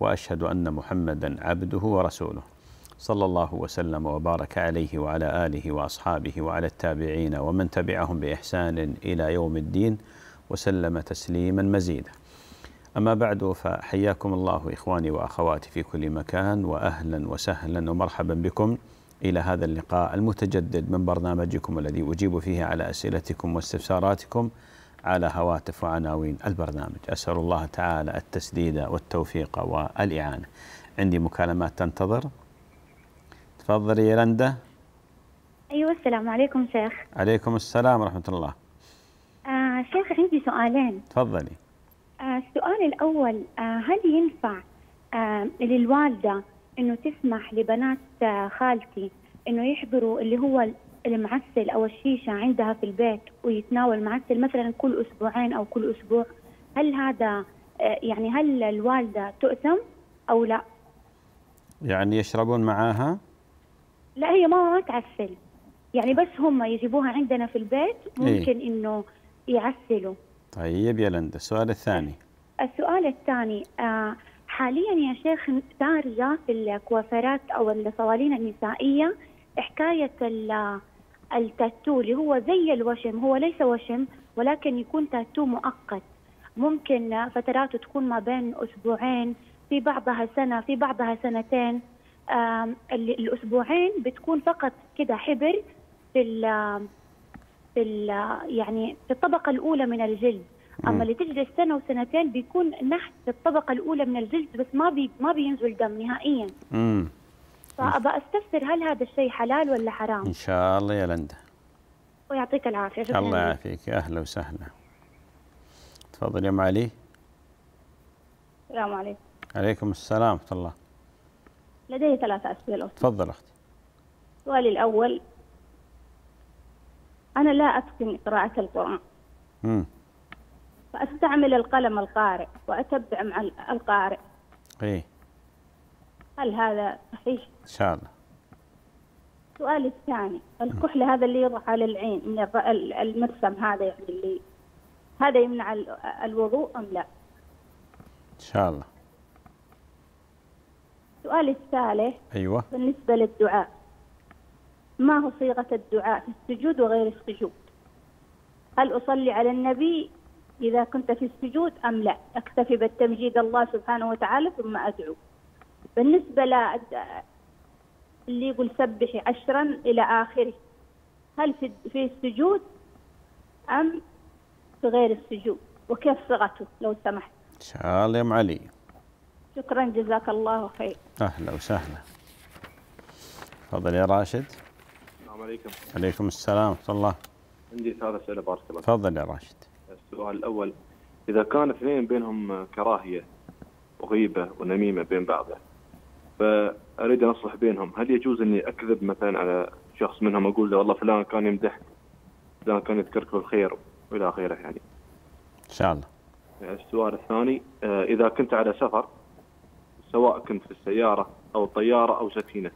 واشهد ان محمدا عبده ورسوله صلى الله وسلم وبارك عليه وعلى اله واصحابه وعلى التابعين ومن تبعهم باحسان الى يوم الدين وسلم تسليما مزيدا. اما بعد فحياكم الله اخواني واخواتي في كل مكان واهلا وسهلا ومرحبا بكم الى هذا اللقاء المتجدد من برنامجكم الذي اجيب فيه على اسئلتكم واستفساراتكم على هواتف وعناوين البرنامج أسأل الله تعالى التسديد والتوفيق والإعانة عندي مكالمات تنتظر تفضلي يا رندة أيوة السلام عليكم شيخ عليكم السلام ورحمة الله آه شيخ عندي سؤالين تفضلي آه السؤال الأول آه هل ينفع آه للوالدة أنه تسمح لبنات آه خالتي أنه يحضروا اللي هو المعسل او الشيشه عندها في البيت ويتناول معسل مثلا كل اسبوعين او كل اسبوع هل هذا آه، يعني هل الوالده تؤثم او لا؟ يعني يشربون معاها؟ لا هي ما تعسل يعني بس هم يجيبوها عندنا في البيت إيه. ممكن إيه؟ انه يعسلوا طيب يا لندا السؤال الثاني السؤال الثاني آه، حاليا يا شيخ دارجه في الكوافيرات او الصوالين النسائيه حكايه التاتو اللي هو زي الوشم هو ليس وشم ولكن يكون تاتو مؤقت ممكن فتراته تكون ما بين اسبوعين في بعضها سنه في بعضها سنتين الاسبوعين بتكون فقط كده حبر في الـ في الـ يعني في الطبقه الاولى من الجلد اما اللي تجلس سنه وسنتين بيكون نحت في الطبقه الاولى من الجلد بس ما بي ما بينزل دم نهائيا فأبى أستفسر هل هذا الشيء حلال ولا حرام؟ إن شاء الله يا لندا ويعطيك العافية شكرا الله يعافيك أهلا وسهلا تفضل يا أم علي السلام عليكم عليكم السلام ورحمة الله لدي ثلاثة أسئلة تفضل أختي سؤالي الأول أنا لا أتقن قراءة القرآن امم فأستعمل القلم القارئ وأتبع مع القارئ إيه هل هذا صحيح؟ إن شاء الله السؤال الثاني الكحل هذا اللي يضع على العين من المرسم هذا يعني اللي هذا يمنع الوضوء أم لا؟ إن شاء الله السؤال الثالث أيوة بالنسبة للدعاء ما هو صيغة الدعاء في السجود وغير السجود؟ هل أصلي على النبي إذا كنت في السجود أم لا؟ أكتفي بالتمجيد الله سبحانه وتعالى ثم أدعو بالنسبة ل اللي يقول سبحي عشرا إلى آخره هل في في السجود أم في غير السجود وكيف صغته لو سمحت إن شاء الله يا أم علي شكرا جزاك الله خير أهلا وسهلا تفضل يا راشد السلام عليكم عليكم السلام ورحمة الله عندي ثلاث أسئلة بارك الله تفضل يا راشد السؤال الأول إذا كان اثنين بينهم كراهية وغيبة ونميمة بين بعضه فاريد ان اصلح بينهم هل يجوز اني اكذب مثلا على شخص منهم اقول له والله فلان كان يمدحك فلان كان يذكرك بالخير والى اخره يعني ان شاء الله السؤال الثاني آه، اذا كنت على سفر سواء كنت في السياره او طياره او سفينه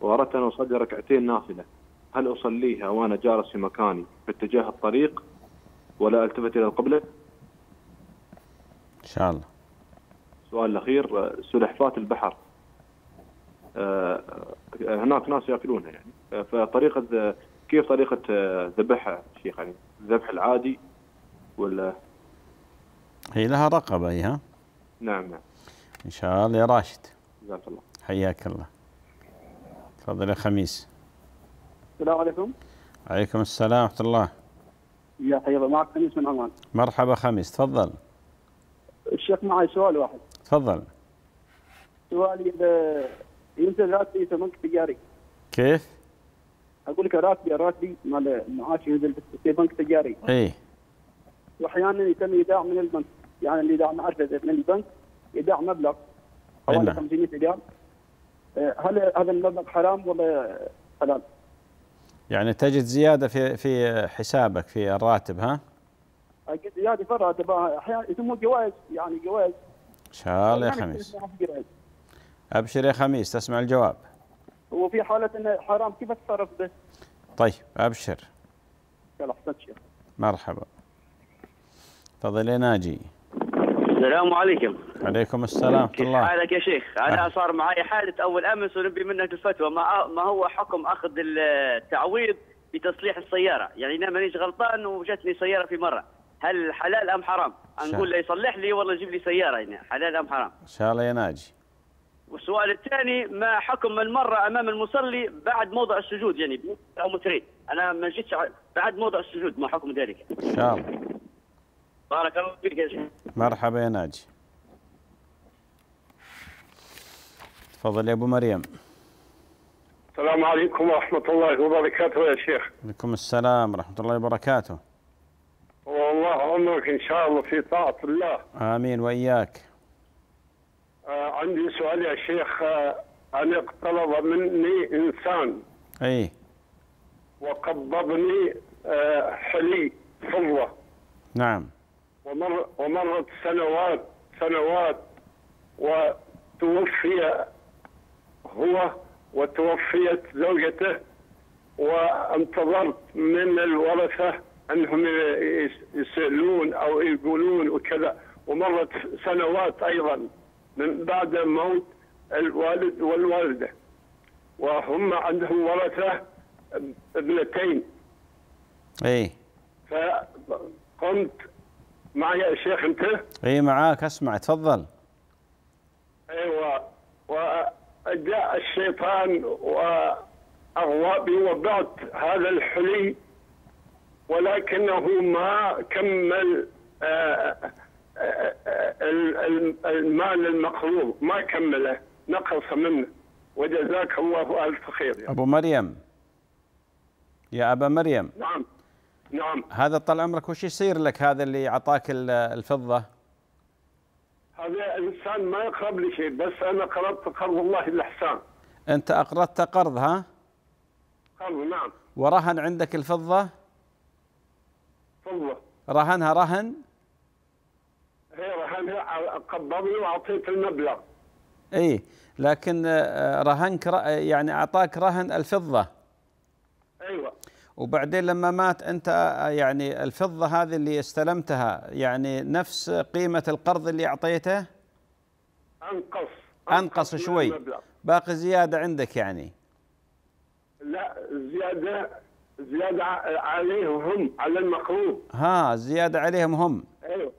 واردت ان اصلي ركعتين نافله هل اصليها وانا جالس في مكاني في اتجاه الطريق ولا التفت الى القبله؟ ان شاء الله السؤال الاخير سلحفاه البحر آه، آه، هناك ناس ياكلونها يعني فطريقه كيف طريقه آه، ذبحها شيخ يعني الذبح العادي ولا هي لها رقبه هي ها؟ نعم نعم ان شاء الله يا راشد جزاك الله حياك الله تفضل يا خميس السلام عليكم عليكم السلام ورحمه الله يا حي الله معك خميس من عمان مرحبا خميس تفضل الشيخ معي سؤال واحد تفضل سؤالي ينزل راتبي في بنك تجاري كيف؟ اقول لك راتبي راتبي مال معاش ينزل في بنك تجاري اي واحيانا يتم ايداع من البنك يعني اللي دعم من البنك ايداع مبلغ حوالي 500 ريال هل هذا المبلغ حرام ولا حلال؟ يعني تجد زياده في في حسابك في الراتب ها؟ اجد زياده في الراتب آه، احيانا يسموه جوائز يعني جوائز ان شاء الله يا خميس ابشر يا خميس تسمع الجواب وفي حاله انه حرام كيف اتصرف به؟ طيب ابشر يلا شيخ مرحبا تفضل يا ناجي السلام عليكم عليكم السلام ورحمه الله حالك يا شيخ انا أه. صار معي حادث اول امس ونبي منك الفتوى ما هو حكم اخذ التعويض بتصليح السياره يعني انا مانيش غلطان وجتني سياره في مره هل حلال ام حرام نقول له يصلح لي والله يجيب لي سياره هنا حلال ام حرام ان شاء الله يا ناجي والسؤال الثاني ما حكم من مر امام المصلي بعد موضع السجود يعني او مترين انا ما جيتش بعد موضع السجود ما حكم ذلك ان شاء الله بارك الله فيك يا شيخ مرحبا يا ناجي تفضل يا ابو مريم السلام عليكم ورحمه الله وبركاته يا شيخ وعليكم السلام ورحمه الله وبركاته والله عمرك ان شاء الله في طاعه الله امين واياك آه عندي سؤال يا شيخ آه انا اقترض مني انسان اي وقبضني آه حلي فضه نعم ومر ومرت سنوات سنوات وتوفي هو وتوفيت زوجته وانتظرت من الورثه انهم يسالون او يقولون وكذا ومرت سنوات ايضا من بعد موت الوالد والوالده وهم عندهم ورثه ابنتين. اي فقمت معي يا شيخ انت؟ اي معاك اسمع تفضل. ايوه وجاء الشيطان واغوى بي وبعت هذا الحلي ولكنه ما كمل آه، آه، آه، المال المقروض ما كمله نقص منه وجزاك الله ألف خير يعني. أبو مريم يا أبا مريم نعم نعم هذا طال عمرك وش يصير لك هذا اللي أعطاك الفضة هذا الإنسان ما يقرب لي شيء بس أنا قرضت قرض الله الإحسان أنت أقرضت قرض ها قرض نعم ورهن عندك الفضة رهنها رهن؟ هي إيه، رهنها قبضني واعطيت المبلغ اي لكن آه، رهنك يعني اعطاك رهن الفضه ايوه وبعدين لما مات انت آه، آه، يعني الفضه هذه اللي استلمتها يعني نفس قيمه القرض اللي اعطيته؟ انقص انقص شوي باقي زياده عندك يعني لا زياده زيادة عليهم هم على المقروض ها زيادة عليهم هم أيوة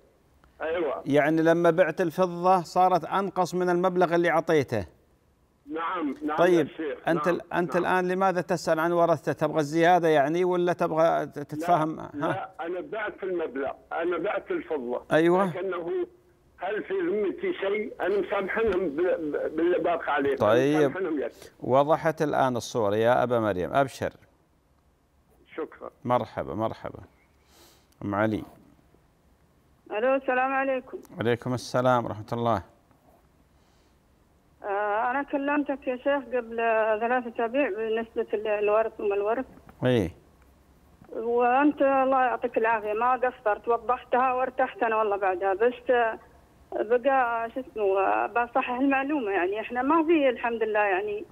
أيوة يعني لما بعت الفضة صارت أنقص من المبلغ اللي أعطيته نعم نعم طيب الشيخ. أنت نعم أنت نعم. الآن لماذا تسأل عن ورثته تبغى الزيادة يعني ولا تبغى تتفاهم لا, ها؟ لا أنا بعت المبلغ أنا بعت الفضة أيوة لكنه هل في ذمتي شيء انا مسامحنهم باللي باقي عليهم طيب يعني. وضحت الان الصوره يا ابا مريم ابشر شكرا مرحبا مرحبا أم علي ألو السلام عليكم وعليكم السلام ورحمة الله آه، أنا كلمتك يا شيخ قبل ثلاثة أسابيع بالنسبة للورث وما الورث إيه وأنت الله يعطيك العافية ما قصرت وضحتها وارتحت أنا والله بعدها بس آه، بقى شو اسمه آه، بصحح المعلومة يعني إحنا ما في الحمد لله يعني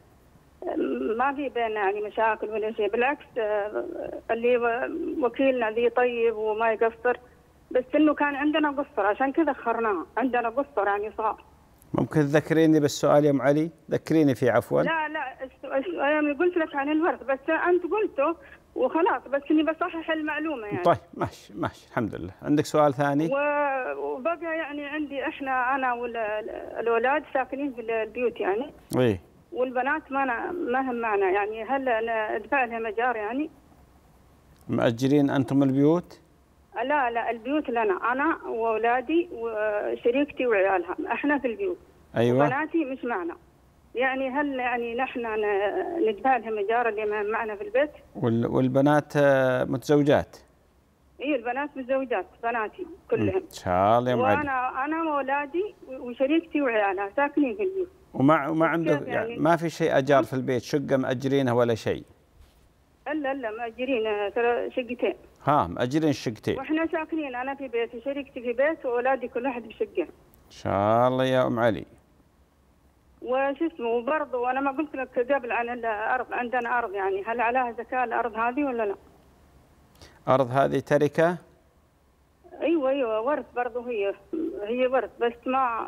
ما في بينا يعني مشاكل ولا شيء بالعكس آه، اللي وكيلنا ذي طيب وما يقصر بس انه كان عندنا قصر عشان كذا اخرناه عندنا قصر يعني صار ممكن تذكريني بالسؤال يا ام علي ذكريني فيه عفوا لا لا انا قلت لك عن الورد بس انت قلته وخلاص بس اني بصحح المعلومه يعني طيب ماشي ماشي الحمد لله عندك سؤال ثاني وبقى يعني عندي احنا انا والاولاد ساكنين في البيوت يعني ايه والبنات ما أنا ما هم معنا يعني هل أنا أدفع لها مجار يعني؟ مأجرين أنتم البيوت؟ لا لا البيوت لنا أنا وأولادي وشريكتي وعيالها احنا في البيوت أيوة بناتي مش معنا يعني هل يعني نحن ندفع لهم اجار اللي ما معنا في البيت؟ والبنات آه، متزوجات؟ اي البنات متزوجات بناتي كلهم. ان شاء الله يا معلم. وانا انا واولادي وشريكتي وعيالها ساكنين في البيوت. وما ما عنده يعني, يعني ما في شيء اجار في البيت شقه ماجرينها ولا شيء الا الا ماجرين آه، ترى شقتين ها ماجرين شقتين واحنا ساكنين انا في بيت وشريكتي في بيت واولادي كل واحد بشقه ان شاء الله يا ام علي وش اسمه وبرضه انا ما قلت لك قبل عن الارض عندنا ارض يعني هل عليها زكاه الارض هذه ولا لا؟ ارض هذه تركه؟ ايوه ايوه ورث برضه هي هي ورث بس ما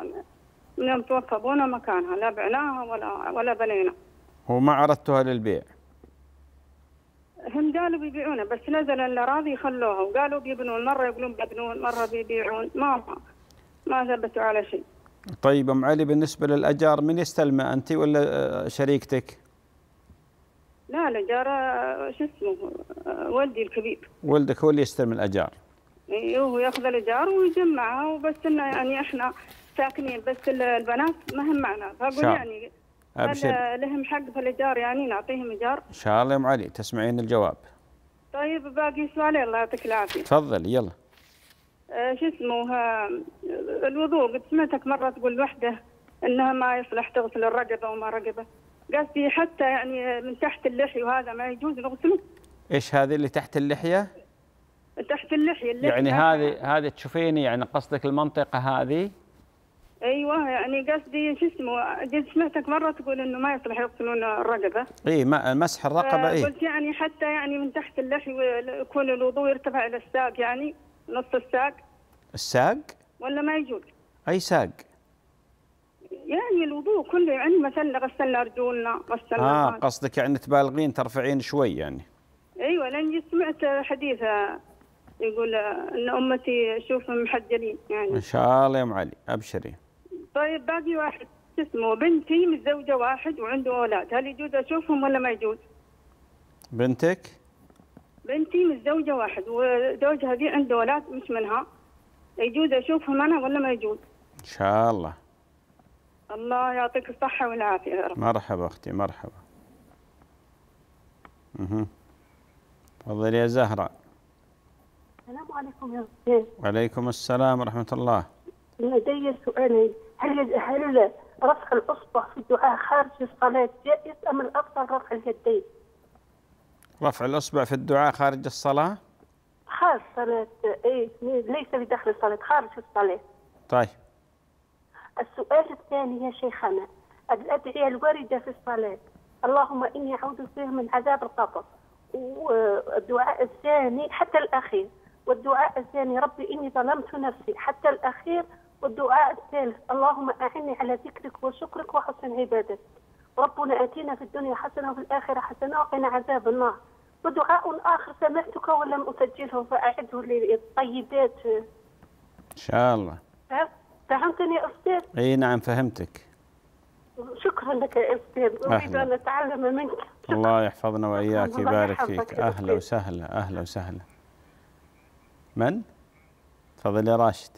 نعم توفى ابونا مكانها لا بعناها ولا ولا بنينا وما عرضتوها للبيع؟ هم قالوا بيبيعونها بس نزل الاراضي خلوها وقالوا بيبنون مره يقولون بيبنون مره بيبيعون ما ما ثبتوا على شيء. طيب ام علي بالنسبه للاجار من يستلمه انت ولا آه، شريكتك؟ لا الاجار آه، شو اسمه آه، ولدي الكبير. ولدك هو اللي يستلم الاجار. ايوه ياخذ الاجار ويجمعها وبس انه يعني احنا ساكنين بس البنات ما هم معنا فاقول يعني أبشر. لهم حق في الايجار يعني نعطيهم ايجار ان شاء الله يا ام علي تسمعين الجواب طيب باقي سؤال الله يعطيك العافيه تفضلي يلا آه شو اسمه الوضوء قد سمعتك مره تقول وحده انها ما يصلح تغسل الرقبه وما رقبه قصدي حتى يعني من تحت اللحيه وهذا ما يجوز نغسله ايش هذه اللي تحت اللحيه؟ تحت اللحيه اللحي يعني هذه هذه تشوفيني يعني قصدك المنطقه هذه؟ ايوه يعني قصدي شو اسمه قد سمعتك مره تقول انه ما يصلح يغسلون الرقبه اي مسح الرقبه اي قلت يعني حتى يعني من تحت اللحي يكون الوضوء يرتفع الى الساق يعني نص الساق الساق ولا ما يجوز اي ساق يعني الوضوء كله يعني مثلا غسلنا رجولنا غسلنا اه الرقبة. قصدك يعني تبالغين ترفعين شوي يعني ايوه لاني سمعت حديث يقول ان امتي اشوفهم محجلين يعني ان شاء الله يا ام علي ابشري طيب باقي واحد اسمه بنتي متزوجة واحد وعنده أولاد هل يجوز أشوفهم ولا ما يجوز؟ بنتك؟ بنتي متزوجة واحد وزوجها دي عنده أولاد مش منها يجوز أشوفهم أنا ولا ما يجوز؟ إن شاء الله الله يعطيك الصحة والعافية يا رب مرحبا أختي مرحبا اها تفضلي يا زهرة السلام عليكم يا أستاذ وعليكم السلام ورحمة الله لدي سؤالين هل هل رفع الاصبع في الدعاء خارج الصلاه جائز ام الافضل رفع اليدين؟ رفع الاصبع في الدعاء خارج الصلاه؟ خارج الصلاه اي ليس في داخل الصلاه خارج الصلاه. طيب. السؤال الثاني يا شيخنا الادعيه الوارده في الصلاه اللهم اني اعوذ بك من عذاب القبر والدعاء الثاني حتى الاخير والدعاء الثاني ربي اني ظلمت نفسي حتى الاخير والدعاء الثالث اللهم أعني على ذكرك وشكرك وحسن عبادتك ربنا آتينا في الدنيا حسنة وفي الآخرة حسنة وقنا عذاب النار ودعاء آخر سمعتك ولم أسجله فأعده للطيبات إن شاء الله فهمتني يا أستاذ؟ أي نعم فهمتك شكرا لك يا أستاذ أريد أن أتعلم منك شكرا. الله يحفظنا وإياك يبارك فيك أهلا وسهلا أهلا وسهلا من؟ تفضل يا راشد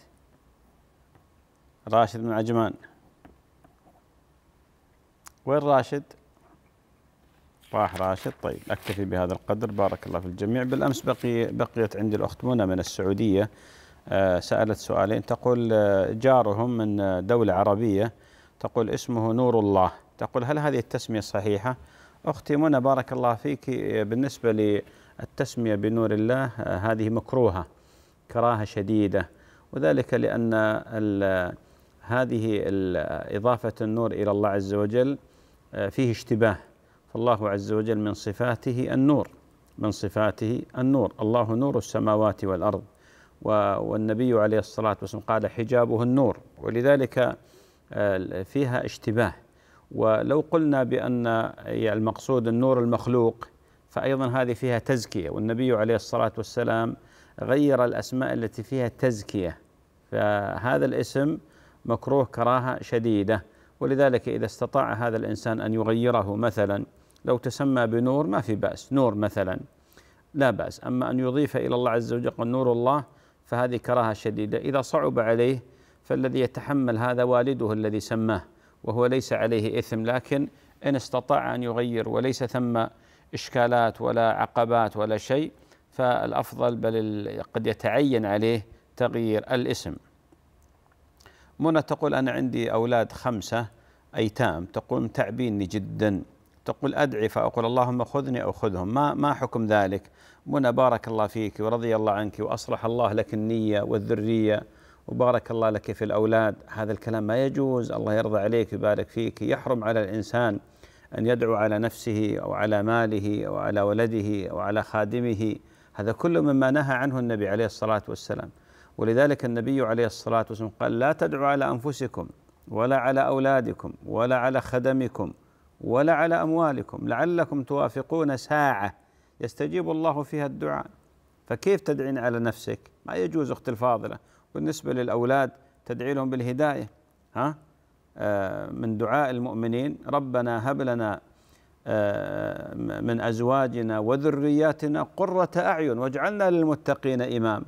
راشد من عجمان وين راشد؟ راح راشد طيب اكتفي بهذا القدر بارك الله في الجميع بالامس بقي بقيت عندي الاخت منى من السعوديه آه، سالت سؤالين تقول آه، جارهم من دوله عربيه تقول اسمه نور الله تقول هل هذه التسميه صحيحه؟ اختي منى بارك الله فيك بالنسبه للتسميه بنور الله آه، هذه مكروهه كراهه شديده وذلك لان هذه إضافة النور إلى الله عز وجل آه، فيه اشتباه فالله عز وجل من صفاته النور من صفاته النور الله نور السماوات والأرض والنبي عليه الصلاة والسلام قال حجابه النور ولذلك آه، فيها اشتباه ولو قلنا بأن آه، المقصود النور المخلوق فأيضا هذه فيها تزكية والنبي عليه الصلاة والسلام غير الأسماء التي فيها تزكية فهذا الاسم مكروه كراهه شديده ولذلك اذا استطاع هذا الانسان ان يغيره مثلا لو تسمى بنور ما في باس نور مثلا لا باس اما ان يضيف الى الله عز وجل نور الله فهذه كراهه شديده اذا صعب عليه فالذي يتحمل هذا والده الذي سماه وهو ليس عليه اثم لكن ان استطاع ان يغير وليس ثم اشكالات ولا عقبات ولا شيء فالافضل بل قد يتعين عليه تغيير الاسم منى تقول أنا عندي أولاد خمسة أيتام تقول تعبيني جدا تقول أدعي فأقول اللهم خذني أو خذهم ما, ما حكم ذلك منى بارك الله فيك ورضي الله عنك وأصلح الله لك النية والذرية وبارك الله لك في الأولاد هذا الكلام ما يجوز الله يرضى عليك ويبارك فيك يحرم على الإنسان أن يدعو على نفسه أو على ماله أو على ولده أو على خادمه هذا كله مما نهى عنه النبي عليه الصلاة والسلام ولذلك النبي عليه الصلاة والسلام قال لا تدعوا على أنفسكم ولا على أولادكم ولا على خدمكم ولا على أموالكم لعلكم توافقون ساعة يستجيب الله فيها الدعاء فكيف تدعين على نفسك ما يجوز أختي الفاضلة بالنسبة للأولاد تدعي لهم بالهداية ها آه، من دعاء المؤمنين ربنا هب لنا آه، من أزواجنا وذرياتنا قرة أعين واجعلنا للمتقين إماما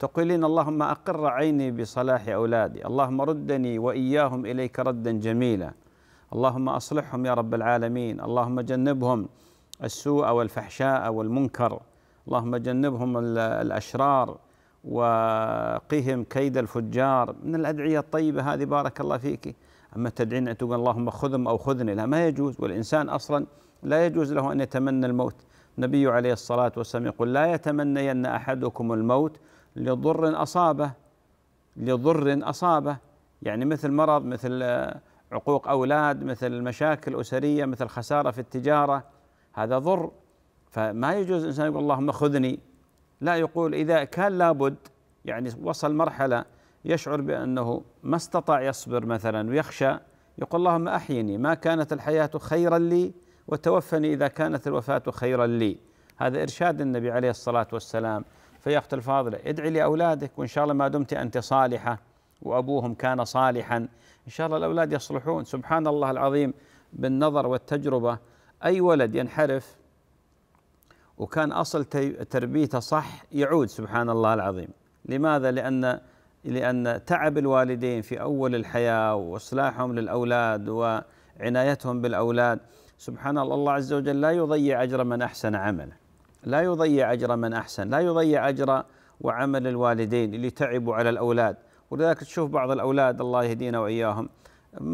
تقولين اللهم أقر عيني بصلاح أولادي اللهم ردني وإياهم إليك ردا جميلا اللهم أصلحهم يا رب العالمين اللهم جنبهم السوء والفحشاء والمنكر اللهم جنبهم الأشرار وقهم كيد الفجار من الأدعية الطيبة هذه بارك الله فيك أما تدعين أن تقول اللهم خذهم أو خذني لا ما يجوز والإنسان أصلا لا يجوز له أن يتمنى الموت النبي عليه الصلاة والسلام يقول لا يتمنين أحدكم الموت لضر أصابه لضر أصابه يعني مثل مرض مثل آه، عقوق أولاد مثل مشاكل أسرية مثل خسارة في التجارة هذا ضر فما يجوز الإنسان يقول اللهم خذني لا يقول إذا كان لابد يعني وصل مرحلة يشعر بأنه ما استطاع يصبر مثلا ويخشى يقول اللهم أحيني ما كانت الحياة خيرا لي وتوفني إذا كانت الوفاة خيرا لي هذا إرشاد النبي عليه الصلاة والسلام فيا أخت الفاضلة ادعي لأولادك وإن شاء الله ما دمت أنت صالحة وأبوهم كان صالحا إن شاء الله الأولاد يصلحون سبحان الله العظيم بالنظر والتجربة أي ولد ينحرف وكان أصل تربيته صح يعود سبحان الله العظيم لماذا؟ لأن لأن تعب الوالدين في أول الحياة وإصلاحهم للأولاد وعنايتهم بالأولاد سبحان الله الله عز وجل لا يضيع أجر من أحسن عمله لا يضيع أجر من أحسن لا يضيع أجر وعمل الوالدين اللي تعبوا على الأولاد ولذلك تشوف بعض الأولاد الله يهدينا وإياهم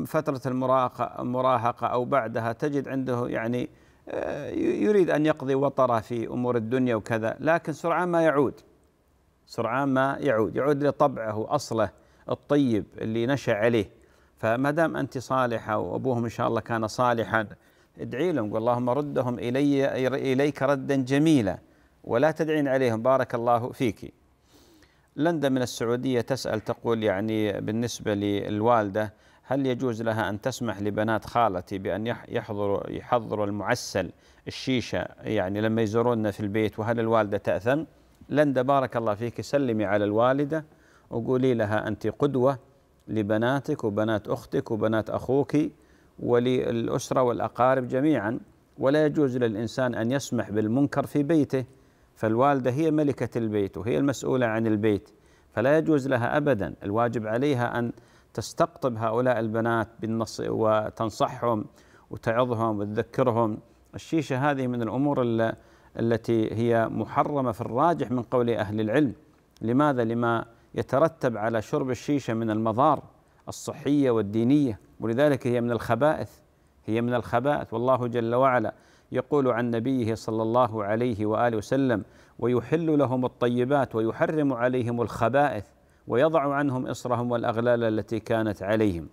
فترة المراهقة أو بعدها تجد عنده يعني آه، يريد أن يقضي وطره في أمور الدنيا وكذا لكن سرعان ما يعود سرعان ما يعود يعود لطبعه أصله الطيب اللي نشأ عليه فما دام أنت صالحة وأبوهم إن شاء الله كان صالحا ادعي لهم قل اللهم ردهم إلي إليك ردا جميلا ولا تدعين عليهم بارك الله فيك لندا من السعودية تسأل تقول يعني بالنسبة للوالدة هل يجوز لها أن تسمح لبنات خالتي بأن يحضروا يحضروا المعسل الشيشة يعني لما يزورونا في البيت وهل الوالدة تأثم؟ لندا بارك الله فيك سلمي على الوالدة وقولي لها أنت قدوة لبناتك وبنات أختك وبنات أخوك وللأسرة والأقارب جميعا ولا يجوز للإنسان أن يسمح بالمنكر في بيته فالوالدة هي ملكة البيت وهي المسؤولة عن البيت فلا يجوز لها أبدا الواجب عليها أن تستقطب هؤلاء البنات بالنص وتنصحهم وتعظهم وتذكرهم الشيشة هذه من الأمور التي هي محرمة في الراجح من قول أهل العلم لماذا؟ لما يترتب على شرب الشيشة من المضار الصحية والدينية ولذلك هي من الخبائث هي من الخبائث والله جل وعلا يقول عن نبيه صلى الله عليه واله وسلم ويحل لهم الطيبات ويحرم عليهم الخبائث ويضع عنهم اصرهم والاغلال التي كانت عليهم.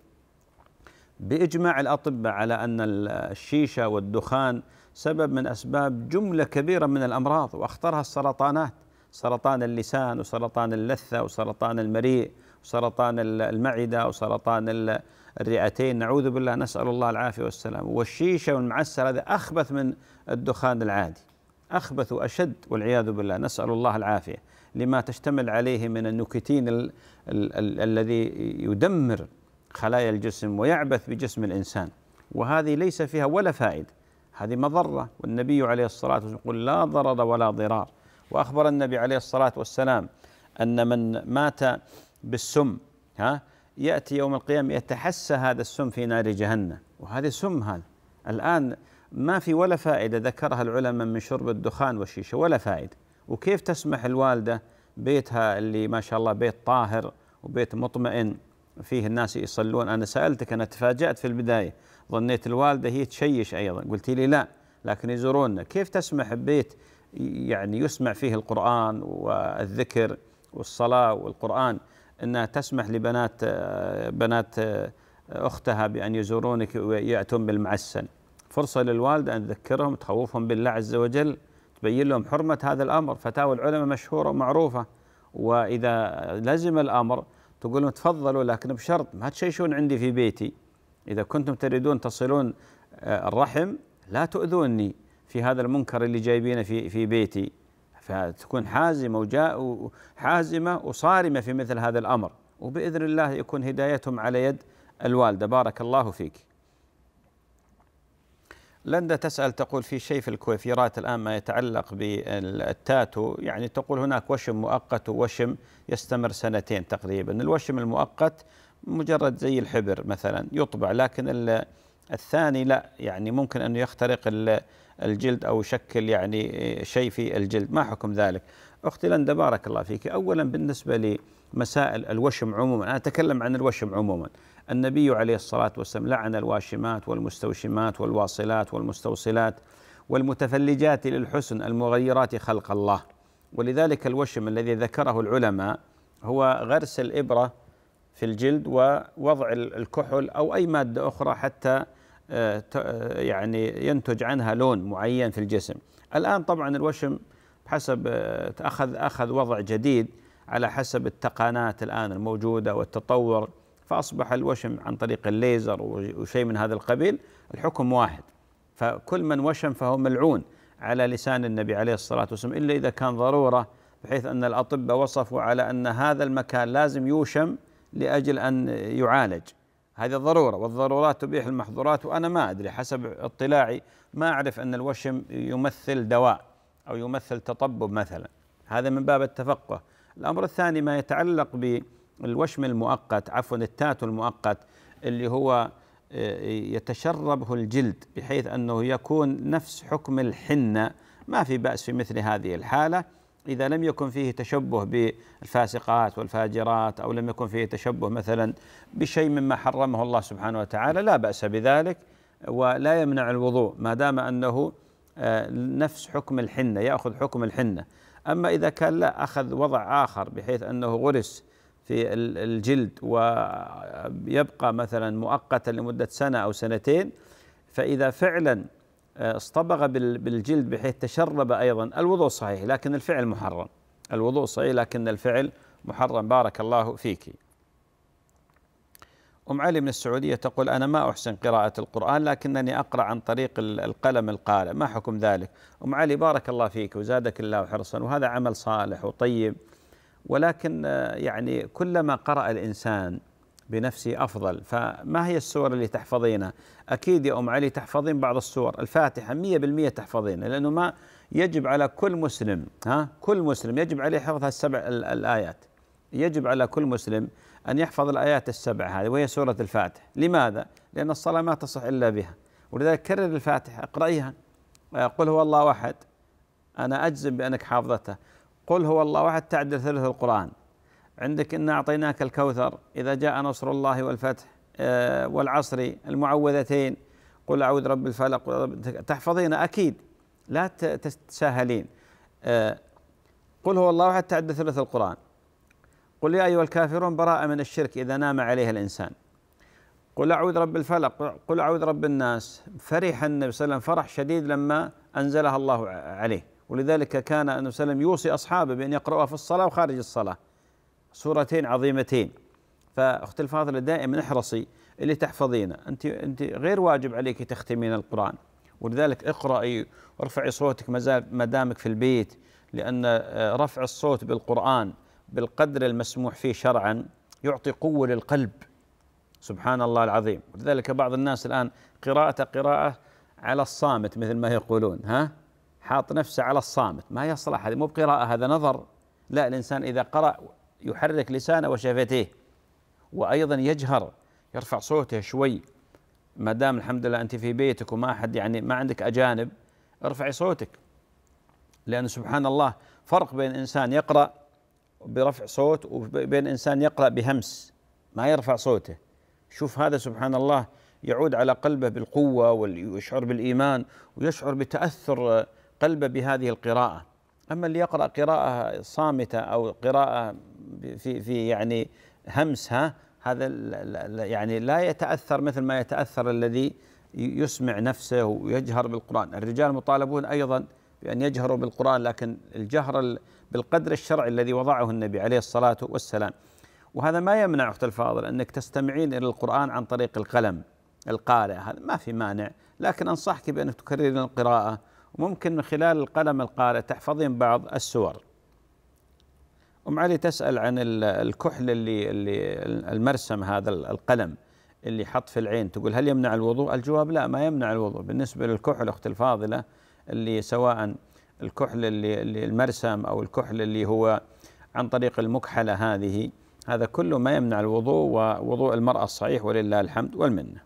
باجماع الاطباء على ان الشيشه والدخان سبب من اسباب جمله كبيره من الامراض واخطرها السرطانات سرطان اللسان وسرطان اللثه وسرطان المريء وسرطان المعده وسرطان الرئتين نعوذ بالله نسأل الله العافية والسلام والشيشة والمعسل هذا أخبث من الدخان العادي أخبث وأشد والعياذ بالله نسأل الله العافية لما تشتمل عليه من النكتين ال ال ال الذي يدمر خلايا الجسم ويعبث بجسم الإنسان وهذه ليس فيها ولا فائدة هذه مضرة والنبي عليه الصلاة والسلام يقول لا ضرر ولا ضرار وأخبر النبي عليه الصلاة والسلام أن من مات بالسم ها يأتي يوم القيامة يتحسى هذا السم في نار جهنم وهذا سم هذا الآن ما في ولا فائدة ذكرها العلماء من شرب الدخان والشيشة ولا فائدة وكيف تسمح الوالدة بيتها اللي ما شاء الله بيت طاهر وبيت مطمئن فيه الناس يصلون أنا سألتك أنا تفاجأت في البداية ظنيت الوالدة هي تشيش أيضا قلت لي لا لكن يزوروننا كيف تسمح ببيت يعني يسمع فيه القرآن والذكر والصلاة والقرآن انها تسمح لبنات بنات اختها بان يزورونك وياتون بالمعسل فرصه للوالده ان تذكرهم تخوفهم بالله عز وجل تبين لهم حرمه هذا الامر فتاوى العلماء مشهوره ومعروفه واذا لزم الامر تقول لهم تفضلوا لكن بشرط ما تشيشون عندي في بيتي اذا كنتم تريدون تصلون آه، الرحم لا تؤذوني في هذا المنكر اللي جايبينه في في بيتي فتكون حازمة حازمة وصارمة في مثل هذا الأمر وبإذن الله يكون هدايتهم على يد الوالدة بارك الله فيك لندا تسأل تقول في شيء في الكوافيرات الآن ما يتعلق بالتاتو يعني تقول هناك وشم مؤقت ووشم يستمر سنتين تقريبا الوشم المؤقت مجرد زي الحبر مثلا يطبع لكن الثاني لا يعني ممكن أنه يخترق الجلد أو يشكل يعني شيء في الجلد ما حكم ذلك أختي لندا بارك الله فيك أولا بالنسبة لمسائل الوشم عموما أنا أتكلم عن الوشم عموما النبي عليه الصلاة والسلام لعن الواشمات والمستوشمات والواصلات والمستوصلات والمتفلجات للحسن المغيرات خلق الله ولذلك الوشم الذي ذكره العلماء هو غرس الإبرة في الجلد ووضع الكحل أو أي مادة أخرى حتى آه، آه، يعني ينتج عنها لون معين في الجسم الآن طبعا الوشم بحسب آه، أخذ أخذ وضع جديد على حسب التقانات الآن الموجودة والتطور فأصبح الوشم عن طريق الليزر وشيء من هذا القبيل الحكم واحد فكل من وشم فهو ملعون على لسان النبي عليه الصلاة والسلام إلا إذا كان ضرورة بحيث أن الأطباء وصفوا على أن هذا المكان لازم يوشم لأجل أن يعالج هذه ضرورة والضرورات تبيح المحظورات وأنا ما أدري حسب اطلاعي ما أعرف أن الوشم يمثل دواء أو يمثل تطبب مثلا هذا من باب التفقه الأمر الثاني ما يتعلق بالوشم المؤقت عفوا التاتو المؤقت اللي هو آه، يتشربه الجلد بحيث أنه يكون نفس حكم الحنة ما في بأس في مثل هذه الحالة إذا لم يكن فيه تشبه بالفاسقات والفاجرات أو لم يكن فيه تشبه مثلا بشيء مما حرمه الله سبحانه وتعالى لا بأس بذلك ولا يمنع الوضوء ما دام أنه آه، نفس حكم الحنة يأخذ حكم الحنة أما إذا كان لا أخذ وضع آخر بحيث أنه غرس في الجلد ويبقى مثلا مؤقتا لمدة سنة أو سنتين فإذا فعلا آه، اصطبغ بالجلد بحيث تشرب أيضا الوضوء صحيح لكن الفعل محرم الوضوء صحيح لكن الفعل محرم بارك الله فيك أم علي من السعودية تقول أنا ما أحسن قراءة القرآن لكنني أقرأ عن طريق القلم القارئ ما حكم ذلك أم علي بارك الله فيك وزادك الله حرصا وهذا عمل صالح وطيب ولكن آه، يعني كلما قرأ الإنسان بنفسي أفضل فما هي السور اللي تحفظينها أكيد يا أم علي تحفظين بعض السور الفاتحة مية بالمية تحفظينها لأنه ما يجب على كل مسلم ها كل مسلم يجب عليه حفظ السبع الآيات يجب على كل مسلم أن يحفظ الآيات السبع هذه وهي سورة الفاتح لماذا؟ لأن الصلاة ما تصح إلا بها ولذلك كرر الفاتحة اقرأيها قل هو الله أحد أنا أجزم بأنك حافظتها قل هو الله أحد تعدل ثلث القرآن عندك إنا أعطيناك الكوثر إذا جاء نصر الله والفتح آه، والعصر المعوذتين قل أعوذ رب الفلق تحفظين أكيد لا تتساهلين آه، قل هو الله حتى تعد ثلث القرآن قل يا أيها الكافرون براءة من الشرك إذا نام عليها الإنسان قل أعوذ رب الفلق قل أعوذ رب الناس فرح النبي صلى الله عليه وسلم فرح شديد لما أنزلها الله عليه ولذلك كان النبي صلى الله عليه وسلم يوصي أصحابه بأن يقرأها في الصلاة وخارج الصلاة سورتين عظيمتين فاخت الفاضله دائما احرصي اللي تحفظينه انت انت غير واجب عليك تختمين القران ولذلك اقرأي وارفعي صوتك ما دامك في البيت لأن آه، رفع الصوت بالقرآن بالقدر المسموح فيه شرعا يعطي قوة للقلب سبحان الله العظيم ولذلك بعض الناس الآن قراءة قراءة على الصامت مثل ما يقولون ها حاط نفسه على الصامت ما يصلح هذه مو بقراءة هذا نظر لا الإنسان إذا قرأ يحرك لسانه وشفتيه وأيضا يجهر يرفع صوته شوي ما دام الحمد لله أنت في بيتك وما أحد يعني ما عندك أجانب ارفعي صوتك لأن سبحان الله فرق بين إنسان يقرأ برفع صوت وبين إنسان يقرأ بهمس ما يرفع صوته شوف هذا سبحان الله يعود على قلبه بالقوة ويشعر بالإيمان ويشعر بتأثر قلبه بهذه القراءة أما اللي يقرأ قراءة صامتة أو قراءة في في يعني همسها هذا يعني لا يتأثر مثل ما يتأثر الذي يسمع نفسه ويجهر بالقرآن الرجال مطالبون أيضا بأن يجهروا بالقرآن لكن الجهر بالقدر الشرعي الذي وضعه النبي عليه الصلاة والسلام وهذا ما يمنع أخت الفاضل أنك تستمعين إلى القرآن عن طريق القلم القارئ هذا ما في مانع لكن أنصحك بأنك تكررين القراءة ممكن من خلال القلم القارئ تحفظين بعض السور أم علي تسأل عن الكحل اللي, اللي المرسم هذا القلم اللي حط في العين تقول هل يمنع الوضوء الجواب لا ما يمنع الوضوء بالنسبة للكحل أخت الفاضلة اللي سواء الكحل اللي, اللي المرسم أو الكحل اللي هو عن طريق المكحلة هذه هذا كله ما يمنع الوضوء ووضوء المرأة الصحيح ولله الحمد والمنه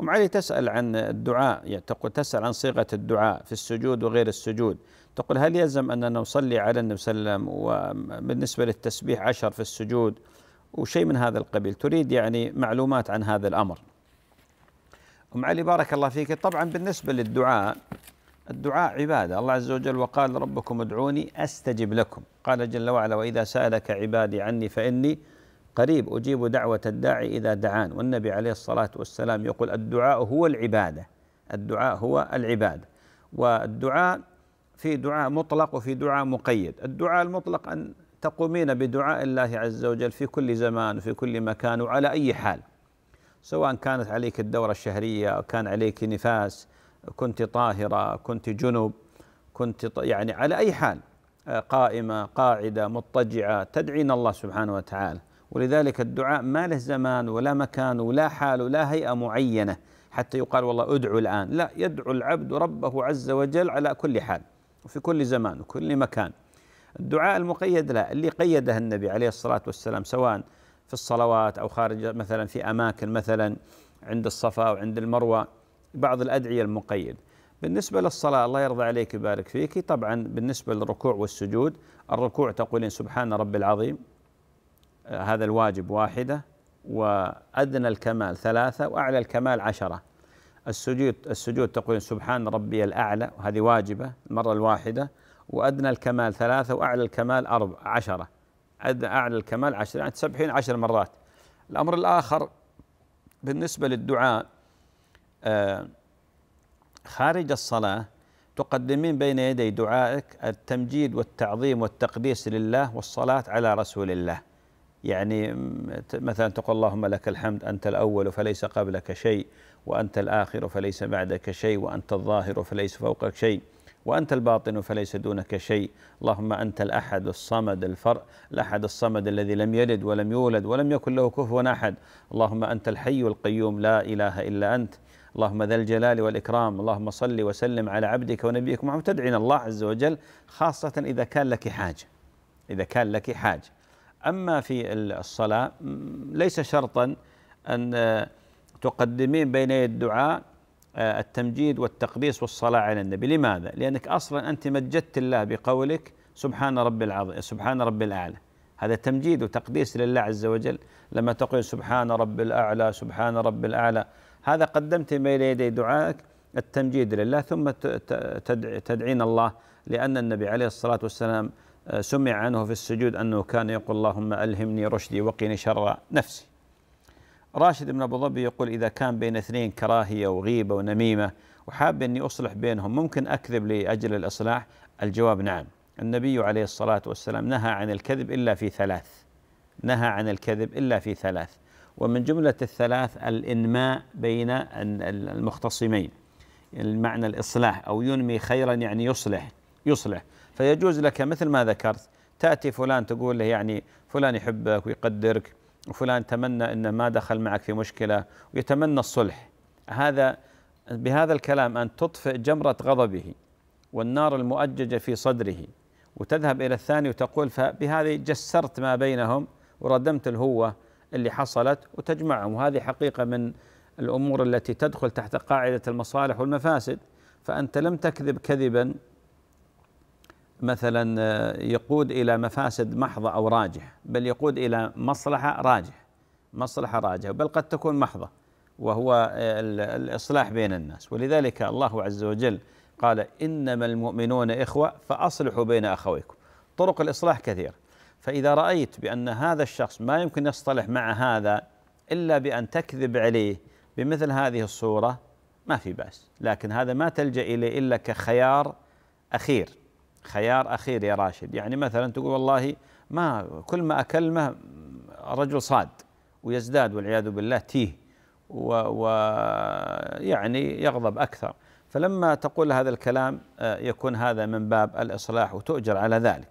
أم علي تسأل عن الدعاء يعني تقول تسأل عن صيغة الدعاء في السجود وغير السجود تقول هل يلزم أننا نصلي على النبي صلى الله عليه وسلم وبالنسبة للتسبيح عشر في السجود وشيء من هذا القبيل تريد يعني معلومات عن هذا الأمر أم علي بارك الله فيك طبعا بالنسبة للدعاء الدعاء عبادة الله عز وجل وقال ربكم ادعوني أستجب لكم قال جل وعلا وإذا سألك عبادي عني فإني قريب أجيب دعوة الداعي إذا دعان والنبي عليه الصلاة والسلام يقول الدعاء هو العبادة الدعاء هو العبادة والدعاء في دعاء مطلق وفي دعاء مقيد الدعاء المطلق أن تقومين بدعاء الله عز وجل في كل زمان وفي كل مكان وعلى أي حال سواء كانت عليك الدورة الشهرية أو كان عليك نفاس كنت طاهرة كنت جنب كنت يعني على أي حال قائمة قاعدة مضطجعة تدعين الله سبحانه وتعالى ولذلك الدعاء ما له زمان ولا مكان ولا حال ولا هيئة معينة حتى يقال والله ادعو الآن لا يدعو العبد ربه عز وجل على كل حال وفي كل زمان وكل مكان الدعاء المقيد لا اللي قيده النبي عليه الصلاة والسلام سواء في الصلوات أو خارج مثلا في أماكن مثلا عند الصفا وعند المروة بعض الأدعية المقيد بالنسبة للصلاة الله يرضى عليك يبارك فيك طبعا بالنسبة للركوع والسجود الركوع تقولين سبحان رب العظيم هذا الواجب واحدة وأدنى الكمال ثلاثة وأعلى الكمال عشرة السجود السجود تقول سبحان ربي الأعلى وهذه واجبة المرة الواحدة وأدنى الكمال ثلاثة وأعلى الكمال أربع عشرة أعلى الكمال عشرة يعني تسبحين عشر مرات الأمر الآخر بالنسبة للدعاء آه، خارج الصلاة تقدمين بين يدي دعائك التمجيد والتعظيم والتقديس لله والصلاة على رسول الله يعني مثلا تقول اللهم لك الحمد أنت الأول فليس قبلك شيء وأنت الآخر فليس بعدك شيء وأنت الظاهر فليس فوقك شيء وأنت الباطن فليس دونك شيء اللهم أنت الأحد الصمد الفرء الأحد الصمد الذي لم يلد ولم يولد ولم يكن له كفوا أحد اللهم أنت الحي القيوم لا إله إلا أنت اللهم ذا الجلال والإكرام اللهم صل وسلم على عبدك ونبيك محمد تدعين الله عز وجل خاصة إذا كان لك حاجة إذا كان لك حاجة أما في الصلاة ليس شرطا أن آه، تقدمين بين الدعاء آه، التمجيد والتقديس والصلاة على النبي لماذا؟ لأنك أصلا أنت مجدت الله بقولك سبحان رب العظيم سبحان رب الأعلى هذا تمجيد وتقديس لله عز وجل لما تقول سبحان رب الأعلى سبحان رب الأعلى هذا قدمت بين يدي دعائك التمجيد لله ثم تدعين الله لأن النبي عليه الصلاة والسلام آه، سمع عنه في السجود أنه كان يقول اللهم ألهمني رشدي وقني شر نفسي راشد بن أبو ظبي يقول إذا كان بين اثنين كراهية وغيبة ونميمة وحاب أني أصلح بينهم ممكن أكذب لأجل الإصلاح الجواب نعم النبي عليه الصلاة والسلام نهى عن الكذب إلا في ثلاث نهى عن الكذب إلا في ثلاث ومن جملة الثلاث الإنماء بين المختصمين المعنى الإصلاح أو ينمي خيرا يعني يصلح يصلح فيجوز لك مثل ما ذكرت تأتي فلان تقول له يعني فلان يحبك ويقدرك وفلان تمنى أنه ما دخل معك في مشكلة ويتمنى الصلح هذا بهذا الكلام أن تطفئ جمرة غضبه والنار المؤججة في صدره وتذهب إلى الثاني وتقول فبهذه جسرت ما بينهم وردمت الهوة اللي حصلت وتجمعهم وهذه حقيقة من الأمور التي تدخل تحت قاعدة المصالح والمفاسد فأنت لم تكذب كذبا مثلا آه، يقود الى مفاسد محضه او راجح بل يقود الى مصلحه راجح مصلحه راجحه بل قد تكون محضه وهو آه، الاصلاح بين الناس ولذلك الله عز وجل قال انما المؤمنون اخوه فاصلحوا بين اخويكم طرق الاصلاح كثير فاذا رايت بان هذا الشخص ما يمكن يصطلح مع هذا الا بان تكذب عليه بمثل هذه الصوره ما في باس لكن هذا ما تلجا اليه الا كخيار اخير خيار أخير يا راشد يعني مثلا تقول والله ما كل ما أكلمه الرجل صاد ويزداد والعياذ بالله تيه ويعني يغضب أكثر فلما تقول هذا الكلام آه، يكون هذا من باب الإصلاح وتؤجر على ذلك